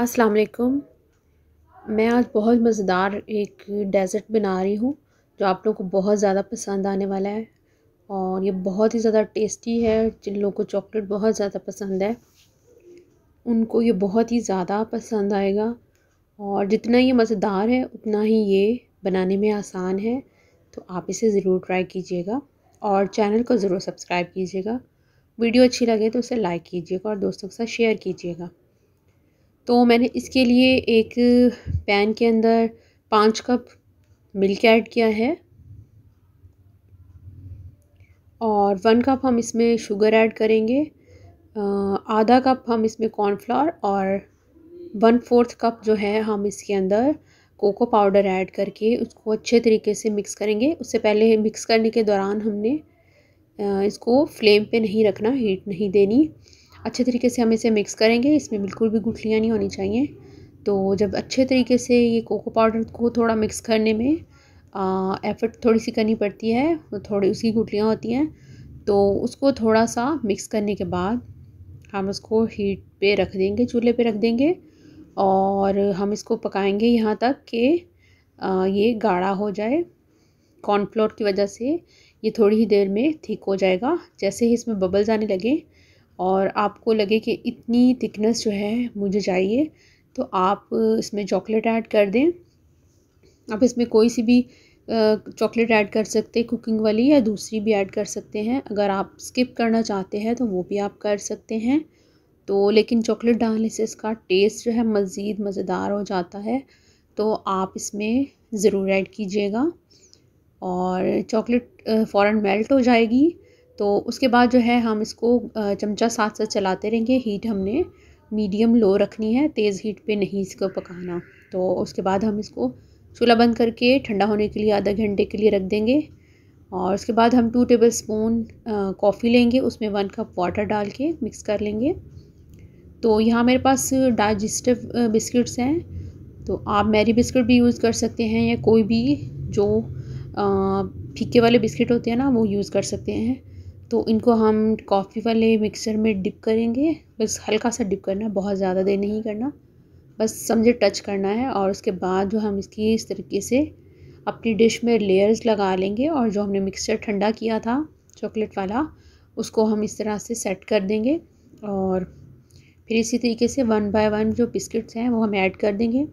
अस्सलाम वालेकुम मैं आज बहुत मज़ेदार एक डेज़र्ट बना रही हूँ जो आप लोगों को बहुत ज़्यादा पसंद आने वाला है और ये बहुत ही ज़्यादा टेस्टी है जिन लोगों को चॉकलेट बहुत ज़्यादा पसंद है उनको ये बहुत ही ज़्यादा पसंद आएगा और जितना ये मज़ेदार है उतना ही ये बनाने में आसान है तो आप इसे ज़रूर ट्राई कीजिएगा और चैनल को ज़रूर सब्सक्राइब कीजिएगा वीडियो अच्छी लगे तो उसे लाइक कीजिएगा और दोस्तों के साथ शेयर कीजिएगा तो मैंने इसके लिए एक पैन के अंदर पाँच कप मिल्क ऐड किया है और वन कप हम इसमें शुगर ऐड करेंगे आधा कप हम इसमें कॉर्नफ्लावर और वन फोर्थ कप जो है हम इसके अंदर कोको पाउडर ऐड करके उसको अच्छे तरीके से मिक्स करेंगे उससे पहले मिक्स करने के दौरान हमने इसको फ्लेम पे नहीं रखना हीट नहीं देनी अच्छे तरीके से हम इसे मिक्स करेंगे इसमें बिल्कुल भी गुठलियाँ नहीं होनी चाहिए तो जब अच्छे तरीके से ये कोको पाउडर को थोड़ा मिक्स करने में एफ़र्ट थोड़ी सी करनी पड़ती है तो थोड़ी उसकी गुठलियाँ होती हैं तो उसको थोड़ा सा मिक्स करने के बाद हम उसको हीट पे रख देंगे चूल्हे पे रख देंगे और हम इसको पकाएंगे यहाँ तक कि ये गाढ़ा हो जाए कॉर्नफ्लोर की वजह से ये थोड़ी ही देर में ठीक हो जाएगा जैसे ही इसमें बबल्स आने लगे और आपको लगे कि इतनी थिकनेस जो है मुझे चाहिए तो आप इसमें चॉकलेट ऐड कर दें आप इसमें कोई सी भी चॉकलेट ऐड कर सकते हैं कुकिंग वाली या दूसरी भी ऐड कर सकते हैं अगर आप स्किप करना चाहते हैं तो वो भी आप कर सकते हैं तो लेकिन चॉकलेट डालने से इसका टेस्ट जो है मज़ीद मज़ेदार हो जाता है तो आप इसमें ज़रूर ऐड कीजिएगा और चॉकलेट फ़ौरन मेल्ट हो जाएगी तो उसके बाद जो है हम इसको चमचा साथ साथ चलाते रहेंगे हीट हमने मीडियम लो रखनी है तेज़ हीट पे नहीं इसको पकाना तो उसके बाद हम इसको चूल्हा बंद करके ठंडा होने के लिए आधा घंटे के लिए रख देंगे और उसके बाद हम टू टेबल स्पून कॉफ़ी लेंगे उसमें वन कप वाटर डाल के मिक्स कर लेंगे तो यहाँ मेरे पास डाइजेस्टिव बिस्किट्स हैं तो आप मैरी बिस्किट भी यूज़ कर सकते हैं या कोई भी जो फीके वाले बिस्किट होते हैं ना वो यूज़ कर सकते हैं तो इनको हम कॉफ़ी वाले मिक्सर में डिप करेंगे बस हल्का सा डिप करना बहुत ज़्यादा देर नहीं करना बस समझे टच करना है और उसके बाद जो हम इसकी इस तरीके से अपनी डिश में लेयर्स लगा लेंगे और जो हमने मिक्सचर ठंडा किया था चॉकलेट वाला उसको हम इस तरह से सेट कर देंगे और फिर इसी तरीके से वन बाय वन जो बिस्किट्स हैं वो हम ऐड कर देंगे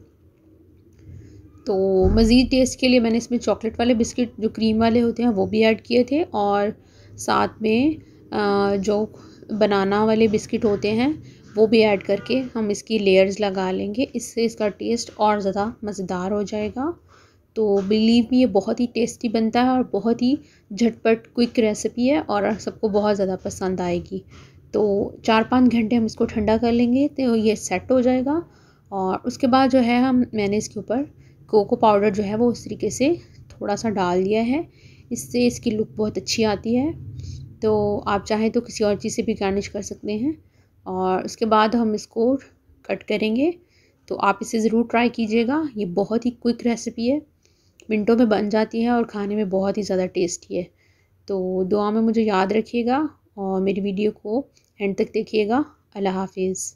तो मज़ीद टेस्ट के लिए मैंने इसमें चॉकलेट वाले बिस्किट जो क्रीम वाले होते हैं वो भी ऐड किए थे और साथ में जो बनाना वाले बिस्किट होते हैं वो भी ऐड करके हम इसकी लेयर्स लगा लेंगे इससे इसका टेस्ट और ज़्यादा मज़ेदार हो जाएगा तो बिलीव भी ये बहुत ही टेस्टी बनता है और बहुत ही झटपट क्विक रेसिपी है और सबको बहुत ज़्यादा पसंद आएगी तो चार पाँच घंटे हम इसको ठंडा कर लेंगे तो ये सेट हो जाएगा और उसके बाद जो है हम मैंने इसके ऊपर कोको पाउडर जो है वो उस तरीके से थोड़ा सा डाल दिया है इससे इसकी लुक बहुत अच्छी आती है तो आप चाहें तो किसी और चीज़ से भी गार्निश कर सकते हैं और उसके बाद हम इसको कट करेंगे तो आप इसे ज़रूर ट्राई कीजिएगा ये बहुत ही क्विक रेसिपी है मिनटों में बन जाती है और खाने में बहुत ही ज़्यादा टेस्टी है तो दुआ में मुझे याद रखिएगा और मेरी वीडियो को एंड तक देखिएगा अल्लाह हाफिज़